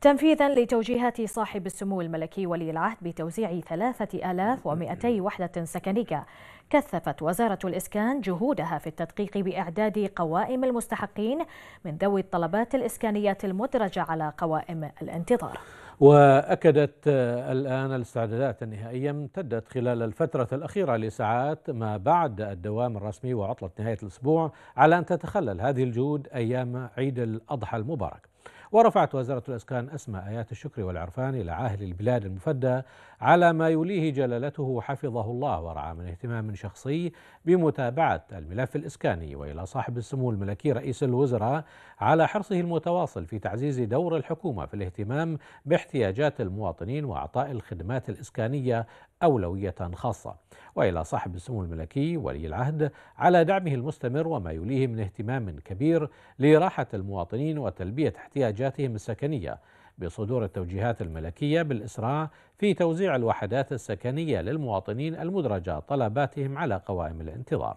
تنفيذا لتوجيهات صاحب السمو الملكي ولي العهد بتوزيع 3200 وحدة سكنية كثفت وزارة الإسكان جهودها في التدقيق بإعداد قوائم المستحقين من ذوي الطلبات الإسكانية المدرجة على قوائم الانتظار وأكدت الآن الاستعدادات النهائية امتدت خلال الفترة الأخيرة لساعات ما بعد الدوام الرسمي وعطلة نهاية الأسبوع على أن تتخلل هذه الجهود أيام عيد الأضحى المبارك ورفعت وزارة الأسكان أسماء آيات الشكر والعرفان إلى عاهل البلاد المفدى على ما يوليه جلالته وحفظه الله ورعاه من اهتمام شخصي بمتابعة الملف الإسكاني وإلى صاحب السمو الملكي رئيس الوزراء على حرصه المتواصل في تعزيز دور الحكومة في الاهتمام باحتياجات المواطنين وإعطاء الخدمات الإسكانية أولوية خاصة وإلى صاحب السمو الملكي ولي العهد على دعمه المستمر وما يوليه من اهتمام كبير لراحة المواطنين وتلبية احتياجات احتياجاتهم السكنيه بصدور التوجيهات الملكيه بالاسراع في توزيع الوحدات السكنيه للمواطنين المدرجه طلباتهم على قوائم الانتظار.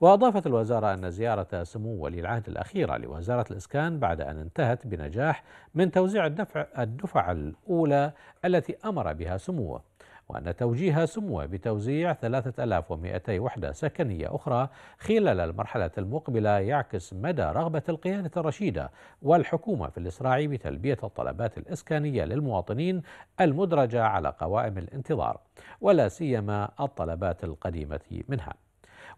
واضافت الوزاره ان زياره سمو ولي العهد الاخيره لوزاره الاسكان بعد ان انتهت بنجاح من توزيع الدفع الدفع الاولى التي امر بها سموه وأن توجيه سموه بتوزيع 3200 وحدة سكنية أخرى خلال المرحلة المقبلة يعكس مدى رغبة القيادة الرشيدة والحكومة في الإسراع بتلبية الطلبات الإسكانية للمواطنين المدرجة على قوائم الانتظار ولا سيما الطلبات القديمة منها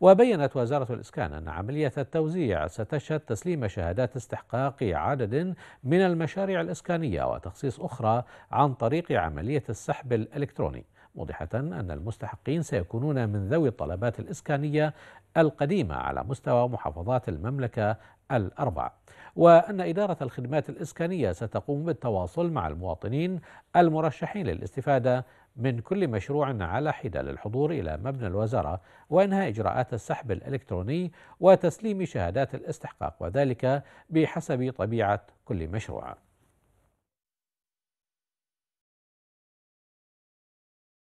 وبينت وزارة الإسكان أن عملية التوزيع ستشهد تسليم شهادات استحقاق عدد من المشاريع الإسكانية وتخصيص أخرى عن طريق عملية السحب الإلكتروني موضحة أن المستحقين سيكونون من ذوي الطلبات الإسكانية القديمة على مستوى محافظات المملكة الأربع وأن إدارة الخدمات الإسكانية ستقوم بالتواصل مع المواطنين المرشحين للاستفادة من كل مشروع على حدة للحضور إلى مبنى الوزارة وإنهاء إجراءات السحب الإلكتروني وتسليم شهادات الاستحقاق وذلك بحسب طبيعة كل مشروع